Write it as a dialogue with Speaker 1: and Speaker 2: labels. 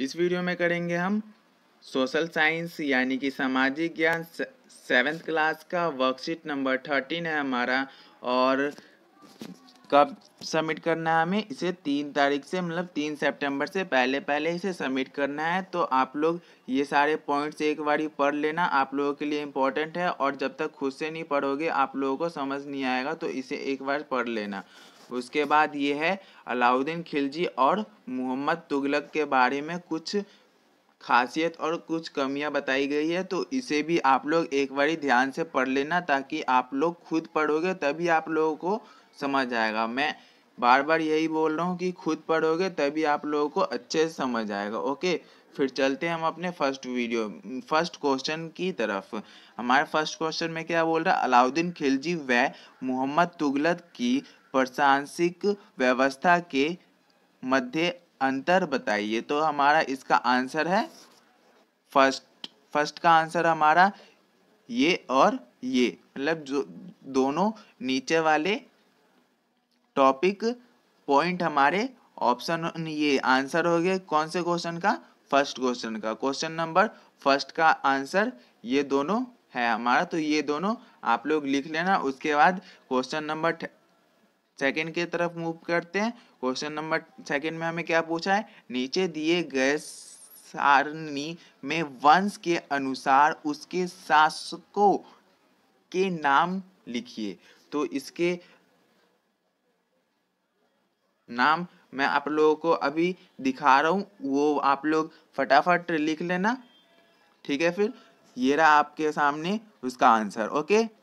Speaker 1: इस वीडियो में करेंगे हम सोशल साइंस यानी कि सामाजिक ज्ञान सेवेंथ क्लास का वर्कशीट नंबर थर्टीन है हमारा और कब सबमिट करना है हमें इसे तीन तारीख से मतलब तीन सितंबर से पहले पहले इसे सबमिट करना है तो आप लोग ये सारे पॉइंट्स एक बार पढ़ लेना आप लोगों के लिए इम्पोर्टेंट है और जब तक खुद से नहीं पढ़ोगे आप लोगों को समझ नहीं आएगा तो इसे एक बार पढ़ लेना उसके बाद ये है अलाउद्दीन खिलजी और मोहम्मद तुगलक के बारे में कुछ खासियत और कुछ कमियां बताई गई है तो इसे भी आप लोग एक बार ध्यान से पढ़ लेना ताकि आप लोग खुद पढ़ोगे तभी आप लोगों को समझ आएगा मैं बार बार यही बोल रहा हूँ कि खुद पढ़ोगे तभी आप लोगों को अच्छे से समझ आएगा ओके फिर चलते हैं हम अपने फर्स्ट वीडियो फर्स्ट क्वेश्चन की तरफ हमारे फर्स्ट क्वेश्चन में क्या बोल रहा है अलाउद्दीन खिलजी व मोहम्मद तुगलक की प्रशासनिक व्यवस्था के मध्य अंतर बताइए तो हमारा इसका आंसर है फर्स्ट फर्स्ट का आंसर हमारा ये और ये मतलब जो दोनों नीचे वाले टॉपिक पॉइंट हमारे ऑप्शन ये आंसर हो गए कौन से क्वेश्चन का फर्स्ट क्वेश्चन का क्वेश्चन नंबर फर्स्ट का आंसर ये दोनों है हमारा तो ये दोनों आप लोग लिख लेना उसके बाद क्वेश्चन नंबर सेकेंड के तरफ मूव करते हैं क्वेश्चन नंबर सेकेंड में हमें क्या पूछा है नीचे दिए गए सारणी में वंश के अनुसार उसके शासकों के नाम लिखिए तो इसके नाम मैं आप लोगों को अभी दिखा रहा हूँ वो आप लोग फटाफट लिख लेना ठीक है फिर ये रहा आपके सामने उसका आंसर ओके